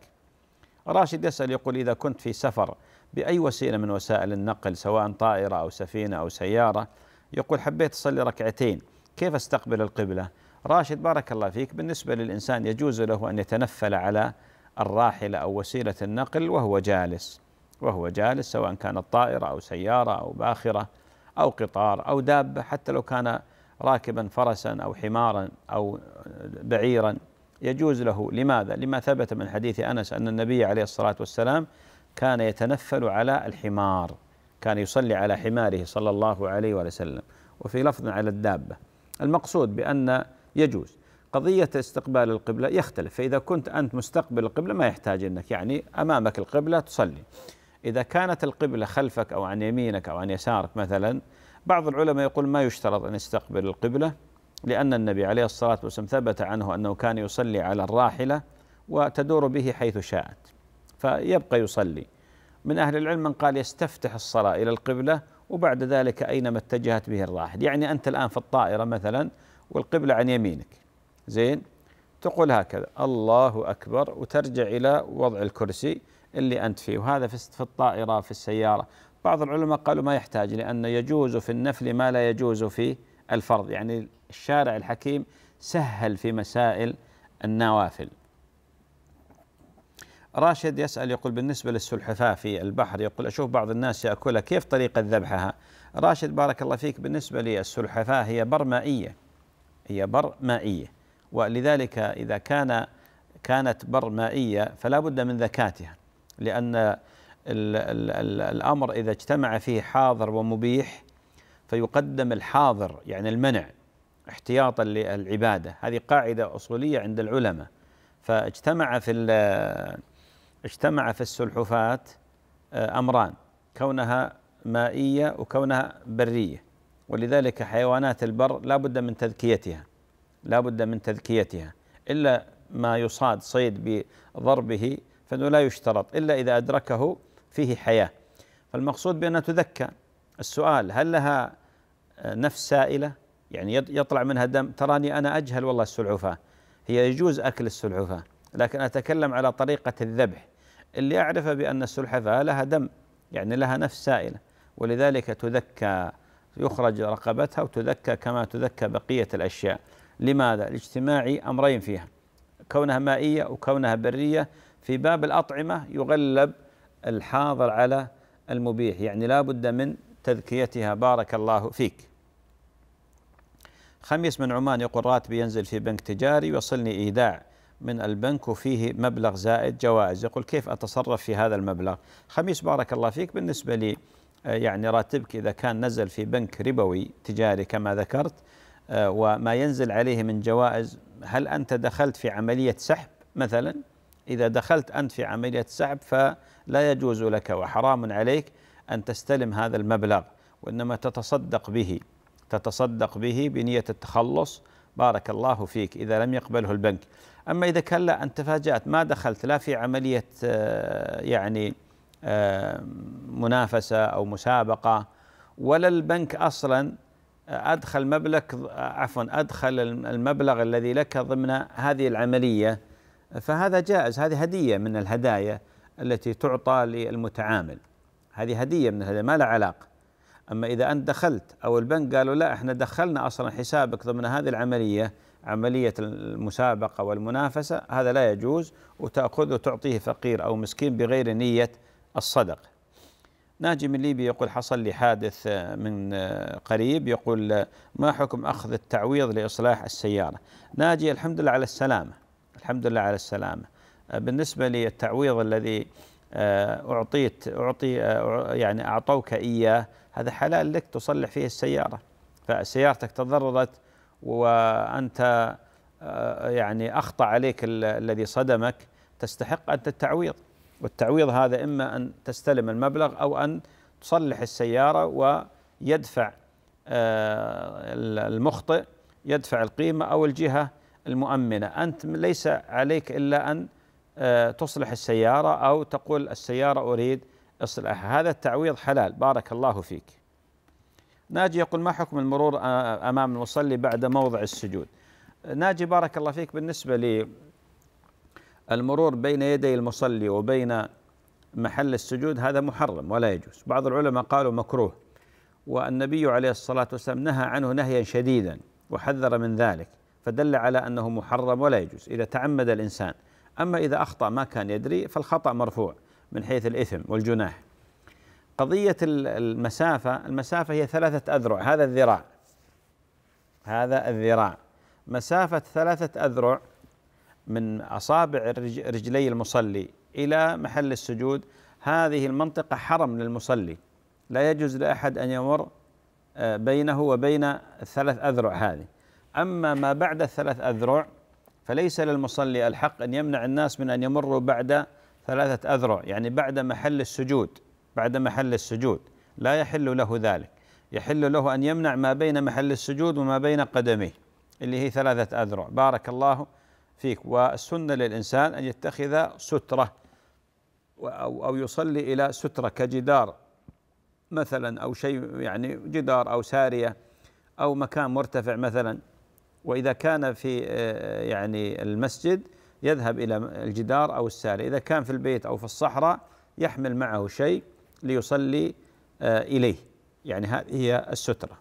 راشد يسأل يقول إذا كنت في سفر بأي وسيلة من وسائل النقل سواء طائرة أو سفينة أو سيارة يقول حبيت أصلي ركعتين كيف أستقبل القبلة راشد بارك الله فيك بالنسبة للإنسان يجوز له أن يتنفل على الراحلة أو وسيلة النقل وهو جالس وهو جالس سواء كانت طائرة أو سيارة أو باخرة أو قطار أو دابة حتى لو كان راكبا فرسا أو حمارا أو بعيرا يجوز له لماذا؟ لما ثبت من حديث أنس أن النبي عليه الصلاة والسلام كان يتنفل على الحمار كان يصلي على حماره صلى الله عليه وسلم وفي لفظ على الدابة المقصود بأن يجوز قضية استقبال القبلة يختلف فإذا كنت أنت مستقبل القبلة ما يحتاج أنك يعني أمامك القبلة تصلي إذا كانت القبلة خلفك أو عن يمينك أو عن يسارك مثلا بعض العلماء يقول ما يشترط أن يستقبل القبلة لأن النبي عليه الصلاة والسلام ثبت عنه أنه كان يصلي على الراحلة وتدور به حيث شاءت فيبقى يصلي من أهل العلم من قال يستفتح الصلاة إلى القبلة وبعد ذلك أينما اتجهت به الراحل يعني أنت الآن في الطائرة مثلا والقبلة عن يمينك زين تقول هكذا الله أكبر وترجع إلى وضع الكرسي اللي أنت فيه وهذا في الطائرة في السيارة بعض العلماء قالوا ما يحتاج لأن يجوز في النفل ما لا يجوز في الفرض يعني الشارع الحكيم سهل في مسائل النوافل راشد يسأل يقول بالنسبة للسلحفاة في البحر يقول أشوف بعض الناس يأكلها كيف طريقة ذبحها راشد بارك الله فيك بالنسبة للسلحفاة هي برمائية هي بر مائية ولذلك إذا كان كانت بر مائية فلا بد من ذكاتها لأن الـ الـ الـ الأمر إذا اجتمع فيه حاضر ومبيح فيقدم الحاضر يعني المنع احتياطا للعبادة هذه قاعدة أصولية عند العلماء فاجتمع في اجتمع في السلحفاة آه، أمران كونها مائية وكونها برية ولذلك حيوانات البر لا بد من تذكيتها لا بد من تذكيتها إلا ما يصاد صيد بضربه فإنه لا يشترط إلا إذا أدركه فيه حياة فالمقصود بأنها تذكى السؤال هل لها نفس سائلة يعني يطلع منها دم تراني أنا أجهل والله السلعفاة هي يجوز أكل السلحفاة لكن أتكلم على طريقة الذبح اللي أعرفه بأن السلحفاة لها دم يعني لها نفس سائلة ولذلك تذكى يخرج رقبتها وتذكى كما تذكى بقية الأشياء لماذا؟ الاجتماعي أمرين فيها كونها مائية وكونها برية في باب الأطعمة يغلب الحاضر على المبيح يعني لا بد من تذكيتها بارك الله فيك خميس من عمان يقول راتبي ينزل في بنك تجاري وصلني إيداع من البنك وفيه مبلغ زائد جوائز يقول كيف أتصرف في هذا المبلغ خميس بارك الله فيك بالنسبة لي يعني راتبك إذا كان نزل في بنك ربوي تجاري كما ذكرت آه، وما ينزل عليه من جوائز هل أنت دخلت في عملية سحب مثلا إذا دخلت أنت في عملية سحب فلا يجوز لك وحرام عليك أن تستلم هذا المبلغ وإنما تتصدق به تتصدق به بنية التخلص بارك الله فيك إذا لم يقبله البنك أما إذا كان لا أنت تفاجأت ما دخلت لا في عملية آه، يعني منافسه او مسابقه ولا البنك اصلا آه، ادخل مبلغ آه، عفوا ادخل المبلغ الذي لك ضمن هذه العمليه فهذا جائز هذه هديه من الهدايا التي تعطى للمتعامل هذه هديه من الهدايا ما لها علاقه اما اذا انت دخلت او البنك قالوا لا احنا دخلنا اصلا حسابك ضمن هذه العمليه عمليه المسابقه والمنافسه هذا لا يجوز وتاخذه تعطيه فقير او مسكين بغير نيه الصدق ناجي من ليبيا يقول حصل لي حادث آه، من آه، قريب يقول آه، ما حكم أخذ التعويض لإصلاح السيارة ناجي الحمد لله على السلامة الحمد لله على السلامة بالنسبة للتعويض الذي أعطيت أعطي يعني أعطوك إياه هذا حلال لك تصلح فيه السيارة فسيارتك تضررت وأنت يعني أخطأ عليك الذي صدمك تستحق أنت التعويض والتعويض هذا إما أن تستلم المبلغ أو أن تصلح السيارة ويدفع آه، المخطئ يدفع القيمة أو الجهة المؤمنة أنت ليس عليك إلا أن آه، تصلح السيارة أو تقول السيارة أريد إصلاحها هذا التعويض حلال بارك الله فيك ناجي يقول ما حكم المرور آه، أمام المصلي بعد موضع السجود ناجي بارك الله فيك بالنسبة المرور بين يدي المصلي وبين محل السجود هذا محرم ولا يجوز بعض العلماء قالوا مكروه والنبي عليه الصلاة والسلام نهى عنه نهيا شديدا وحذر من ذلك فدل على أنه محرم ولا يجوز إذا تعمد الإنسان أما إذا أخطأ ما كان يدري فالخطأ مرفوع من حيث الإثم والجناح قضية المسافة المسافة هي ثلاثة أذرع هذا الذراع هذا الذراع مسافة ثلاثة أذرع من أصابع رجلي المصلي إلى محل السجود هذه المنطقة حرم للمصلي لا يجوز لأحد أن يمر آه، بينه وبين الثلاث أذرع هذه أما ما بعد الثلاث أذرع فليس للمصلي الحق أن يمنع الناس من أن يمروا بعد ثلاثة أذرع يعني بعد محل السجود بعد محل السجود لا يحل له ذلك يحل له أن يمنع ما بين محل السجود وما بين قدميه اللي هي ثلاثة أذرع بارك الله فيك والسنة للإنسان أن يتخذ سترة أو أو يصلي إلى سترة كجدار مثلا أو شيء يعني جدار أو سارية أو مكان مرتفع مثلا وإذا كان في آه، يعني المسجد يذهب إلى الجدار أو السارية إذا كان في البيت أو في الصحراء يحمل معه شيء ليصلي آه، إليه يعني هذه هي السترة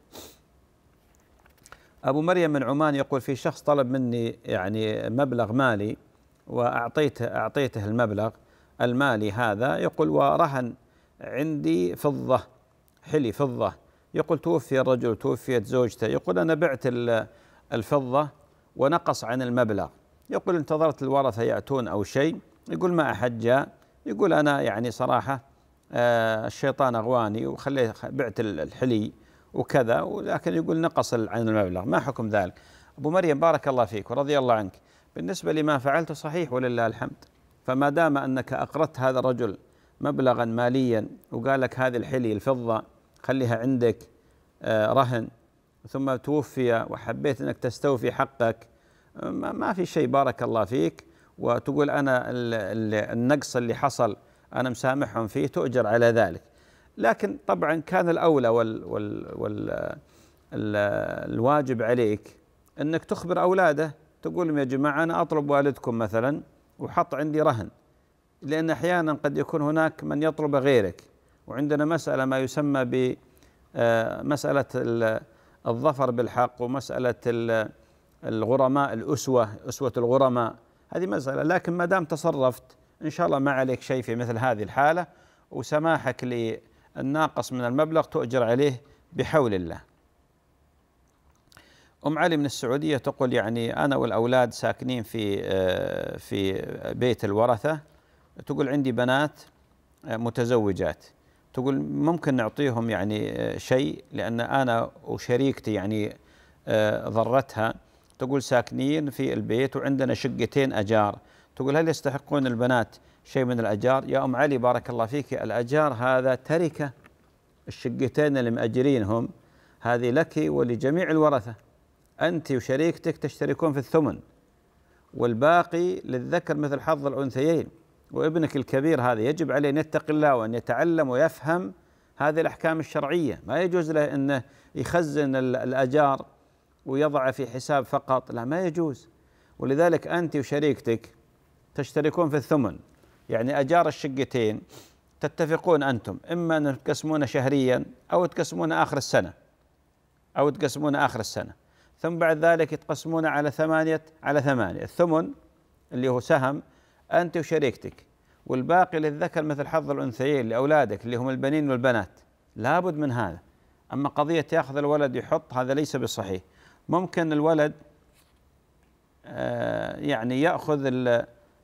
أبو مريم من عمان يقول في شخص طلب مني يعني مبلغ مالي وأعطيته أعطيته المبلغ المالي هذا يقول ورهن عندي فضة حلي فضة يقول توفي الرجل توفيت زوجته يقول أنا بعت الفضة ونقص عن المبلغ يقول انتظرت الورثة يأتون أو شيء يقول ما أحد جاء يقول أنا يعني صراحة آه، الشيطان أغواني وخليت بعت الحلي وكذا ولكن يقول نقص عن المبلغ ما حكم ذلك أبو مريم بارك الله فيك ورضي الله عنك بالنسبة لما فعلته صحيح ولله الحمد فما دام أنك أقرضت هذا الرجل مبلغا ماليا وقال لك هذه الحلي الفضة خليها عندك آه، رهن ثم توفي وحبيت أنك تستوفي حقك ما في شيء بارك الله فيك وتقول أنا النقص اللي حصل أنا مسامحهم فيه تؤجر على ذلك لكن طبعا كان الأولى وال وال وال الواجب عليك أنك تخبر أولاده تقول لهم يا جماعة أنا أطلب والدكم مثلا وحط عندي رهن لأن أحيانا قد يكون هناك من يطلب غيرك وعندنا مسألة ما يسمى ب آه، مسألة الظفر بالحق ومسألة الغرماء الأسوة أسوة الغرماء هذه مسألة لكن ما دام تصرفت إن شاء الله ما عليك شيء في مثل هذه الحالة وسماحك لي الناقص من المبلغ تؤجر عليه بحول الله أم علي من السعودية تقول يعني أنا والأولاد ساكنين في آه، في بيت الورثة تقول عندي بنات آه، متزوجات تقول ممكن نعطيهم يعني آه، شيء لأن أنا وشريكتي يعني ضرتها تقول ساكنين في البيت وعندنا شقتين أجار تقول هل يستحقون البنات شيء من الأجار يا أم علي بارك الله فيك الأجار هذا تركة الشقتين اللي مأجرينهم هذه لك ولجميع الورثة أنت وشريكتك تشتركون في الثمن والباقي للذكر مثل حظ الأنثيين وابنك الكبير هذا يجب عليه أن يتقي الله وأن يتعلم ويفهم هذه الأحكام الشرعية ما يجوز له أنه يخزن الأجار ويضع في حساب فقط لا ما يجوز ولذلك أنت وشريكتك تشتركون في الثمن يعني أجار الشقتين تتفقون أنتم إما أن تقسمون شهريا أو تقسمون آخر السنة أو تقسمون آخر السنة ثم بعد ذلك يتقسمون على ثمانية على ثمانية الثمن اللي هو سهم أنت وشريكتك والباقي للذكر مثل حظ الأنثيين لأولادك اللي هم البنين والبنات لابد من هذا أما قضية يأخذ الولد يحط هذا ليس بالصحيح ممكن الولد آه، يعني يأخذ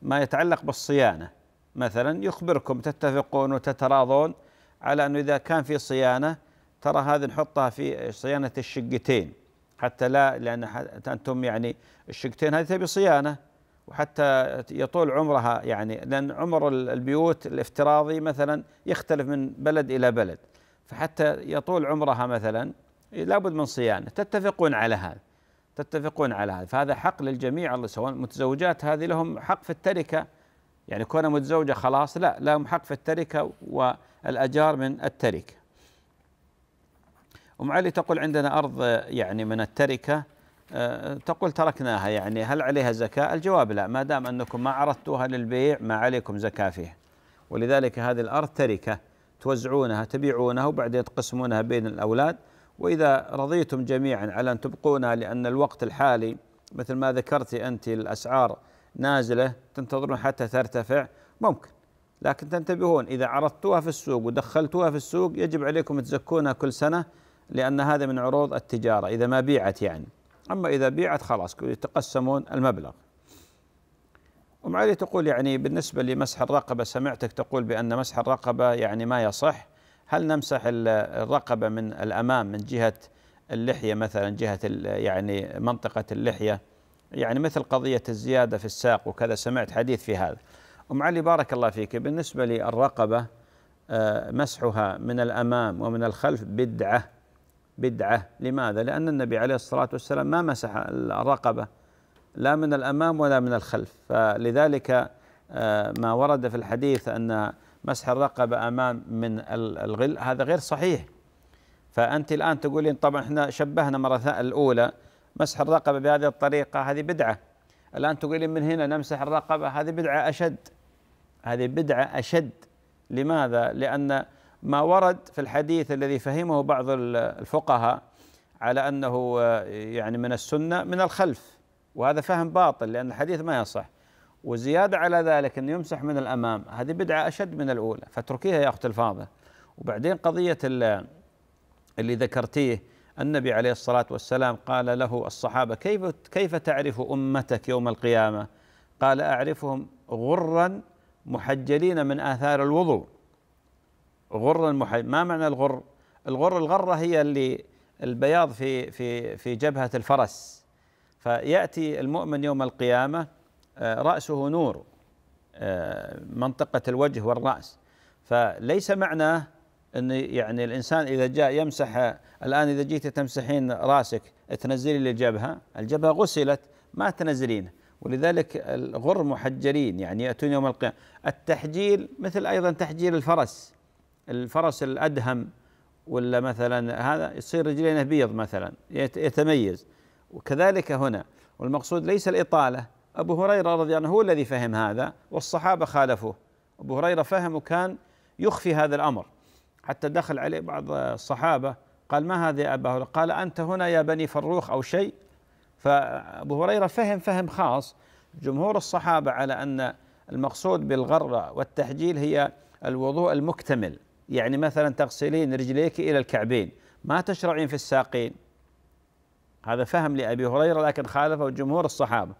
ما يتعلق بالصيانة مثلا يخبركم تتفقون وتتراضون على أنه إذا كان في صيانة ترى هذه نحطها في صيانة الشقتين حتى لا لأن أنتم يعني الشقتين هذه تبي صيانة وحتى يطول عمرها يعني لأن عمر البيوت الافتراضي مثلا يختلف من بلد إلى بلد فحتى يطول عمرها مثلا لابد من صيانة تتفقون على هذا تتفقون على هذا فهذا حق للجميع الله سواء المتزوجات هذه لهم حق في التركة يعني كونها متزوجة خلاص لا لهم حق في التركة والأجار من التركة أم علي تقول عندنا أرض يعني من التركة آه، تقول تركناها يعني هل عليها زكاة الجواب لا ما دام أنكم ما عرضتوها للبيع ما عليكم زكاة فيها ولذلك هذه الأرض تركة توزعونها تبيعونها وبعدين تقسمونها بين الأولاد وإذا رضيتم جميعا على أن تبقونا لأن الوقت الحالي مثل ما ذكرتي أنت الأسعار نازلة تنتظرون حتى ترتفع ممكن لكن تنتبهون إذا عرضتوها في السوق ودخلتوها في السوق يجب عليكم تزكونها كل سنة لأن هذا من عروض التجارة إذا ما بيعت يعني أما إذا بيعت خلاص يتقسمون المبلغ أم علي تقول يعني بالنسبة لمسح الرقبة سمعتك تقول بأن مسح الرقبة يعني ما يصح هل نمسح الرقبة من الأمام من جهة اللحية مثلا جهة يعني منطقة اللحية يعني مثل قضية الزيادة في الساق وكذا سمعت حديث في هذا أم علي بارك الله فيك بالنسبة للرقبة آه، مسحها من الأمام ومن الخلف بدعة بدعة لماذا؟ لأن النبي عليه الصلاة والسلام ما مسح الرقبة لا من الأمام ولا من الخلف فلذلك آه، ما ورد في الحديث أن مسح الرقبة أمام من الغل هذا غير صحيح فأنت الآن تقولين طبعا احنا شبهنا مرة الأولى مسح الرقبة بهذه الطريقة هذه بدعة الآن تقولين من هنا نمسح الرقبة هذه بدعة أشد هذه بدعة أشد لماذا؟ لأن ما ورد في الحديث الذي فهمه بعض الفقهاء على أنه آه، يعني من السنة من الخلف وهذا فهم باطل لأن الحديث ما يصح وزيادة على ذلك أنه يمسح من الأمام هذه بدعة أشد من الأولى فاتركيها يا أخت الفاضة وبعدين قضية اللي ذكرتيه النبي عليه الصلاة والسلام قال له الصحابة كيف كيف تعرف أمتك يوم القيامة؟ قال أعرفهم غرا محجلين من آثار الوضوء غرا محجل ما معنى الغر؟ الغر الغرة هي اللي البياض في في في جبهة الفرس فيأتي المؤمن يوم القيامة آه، رأسه نور آه، منطقة الوجه والرأس فليس معناه أن يعني الإنسان إذا جاء يمسح الآن إذا جيت تمسحين رأسك تنزلي الجبهة الجبهة غسلت ما تنزلينه ولذلك الغر محجرين يعني يأتون يوم القيامة التحجيل مثل أيضا تحجيل الفرس الفرس الأدهم ولا مثلا هذا يصير رجلينه بيض مثلا يتميز وكذلك هنا والمقصود ليس الإطالة أبو هريرة رضي الله عنه هو الذي فهم هذا والصحابة خالفوه أبو هريرة فهم وكان يخفي هذا الأمر حتى دخل عليه بعض الصحابة قال ما هذا يا أبا هريرة قال أنت هنا يا بني فروخ أو شيء فأبو هريرة فهم فهم خاص جمهور الصحابة على أن المقصود بالغرة والتحجيل هي الوضوء المكتمل يعني مثلا تغسلين رجليك إلى الكعبين ما تشرعين في الساقين هذا فهم لأبي هريرة لكن خالفه جمهور الصحابة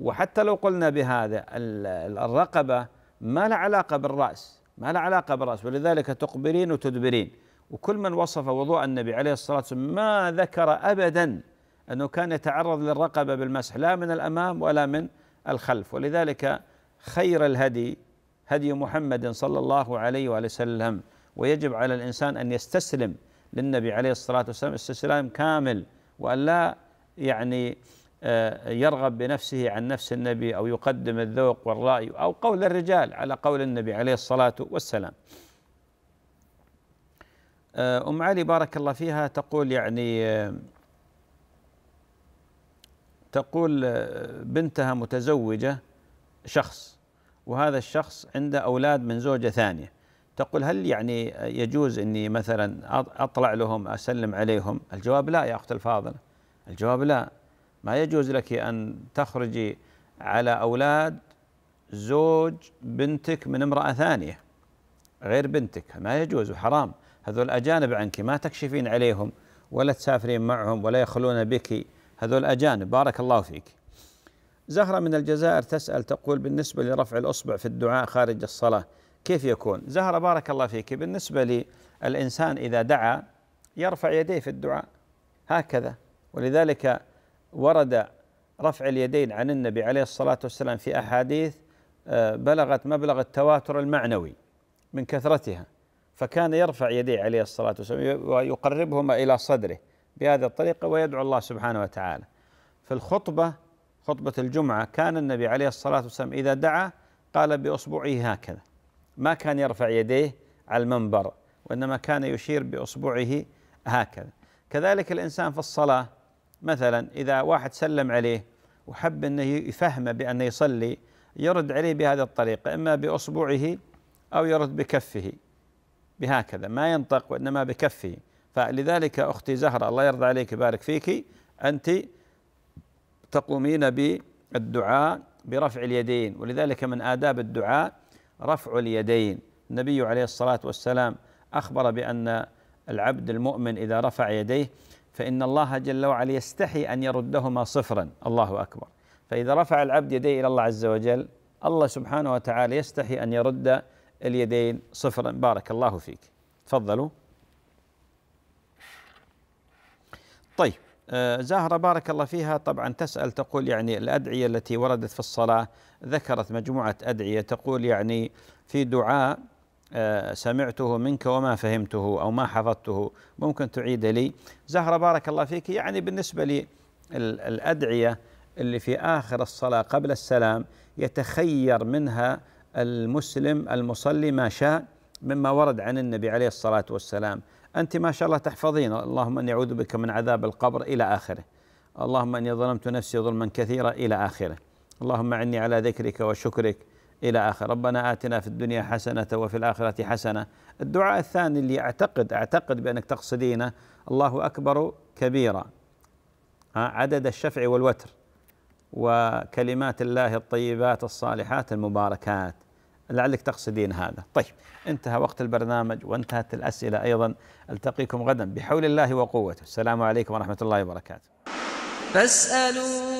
وحتى لو قلنا بهذا الرقبة ما لها علاقة بالرأس ما لها علاقة بالرأس ولذلك تقبرين وتدبرين وكل من وصف وضوء النبي عليه الصلاة والسلام ما ذكر أبدا أنه كان يتعرض للرقبة بالمسح لا من الأمام ولا من الخلف ولذلك خير الهدي هدي محمد صلى الله عليه وآله وسلم ويجب على الإنسان أن يستسلم للنبي عليه الصلاة والسلام استسلام كامل وأن لا يعني آه، يرغب بنفسه عن نفس النبي او يقدم الذوق والراي او قول الرجال على قول النبي عليه الصلاه والسلام. آه، ام علي بارك الله فيها تقول يعني آه، تقول بنتها متزوجه شخص وهذا الشخص عنده اولاد من زوجه ثانيه تقول هل يعني يجوز اني مثلا اطلع لهم اسلم عليهم؟ الجواب لا يا اختي الفاضله الجواب لا ما يجوز لك أن تخرجي على أولاد زوج بنتك من امرأة ثانية غير بنتك ما يجوز وحرام هذول أجانب عنك ما تكشفين عليهم ولا تسافرين معهم ولا يخلون بك هذول أجانب بارك الله فيك زهرة من الجزائر تسأل تقول بالنسبة لرفع الأصبع في الدعاء خارج الصلاة كيف يكون زهرة بارك الله فيك بالنسبة للإنسان إذا دعا يرفع يديه في الدعاء هكذا ولذلك ورد رفع اليدين عن النبي عليه الصلاة والسلام في أحاديث آه، بلغت مبلغ التواتر المعنوي من كثرتها فكان يرفع يديه عليه الصلاة والسلام ويقربهما إلى صدره بهذه الطريقة ويدعو الله سبحانه وتعالى في الخطبة خطبة الجمعة كان النبي عليه الصلاة والسلام إذا دعا قال بأصبعه هكذا ما كان يرفع يديه على المنبر وإنما كان يشير بأصبعه هكذا كذلك الإنسان في الصلاة مثلا إذا واحد سلم عليه وحب أنه يفهمه بأنه يصلي يرد عليه بهذه الطريقة إما بأصبعه أو يرد بكفه بهكذا ما ينطق وإنما بكفه فلذلك أختي زهرة الله يرضى عليك بارك فيك أنت تقومين بالدعاء برفع اليدين ولذلك من آداب الدعاء رفع اليدين النبي عليه الصلاة والسلام أخبر بأن العبد المؤمن إذا رفع يديه فإن الله جل وعلا يستحي أن يردهما صفرا الله أكبر فإذا رفع العبد يديه إلى الله عز وجل الله سبحانه وتعالى يستحي أن يرد اليدين صفرا بارك الله فيك تفضلوا طيب آه، زهرة بارك الله فيها طبعا تسأل تقول يعني الأدعية التي وردت في الصلاة ذكرت مجموعة أدعية تقول يعني في دعاء آه، سمعته منك وما فهمته أو ما حفظته ممكن تعيد لي زهرة بارك الله فيك يعني بالنسبة لي الأدعية اللي في آخر الصلاة قبل السلام يتخير منها المسلم المصلي ما شاء مما ورد عن النبي عليه الصلاة والسلام أنت ما شاء الله تحفظين اللهم أني أعوذ بك من عذاب القبر إلى آخره اللهم أني ظلمت نفسي ظلما كثيرا إلى آخره اللهم أعني على ذكرك وشكرك إلى آخر ربنا آتنا في الدنيا حسنة وفي الآخرة حسنة الدعاء الثاني اللي أعتقد أعتقد بأنك تقصدينه الله أكبر كبيرا عدد الشفع والوتر وكلمات الله الطيبات الصالحات المباركات لعلك تقصدين هذا طيب انتهى وقت البرنامج وانتهت الأسئلة أيضا ألتقيكم غدا بحول الله وقوته السلام عليكم ورحمة الله وبركاته فاسألوا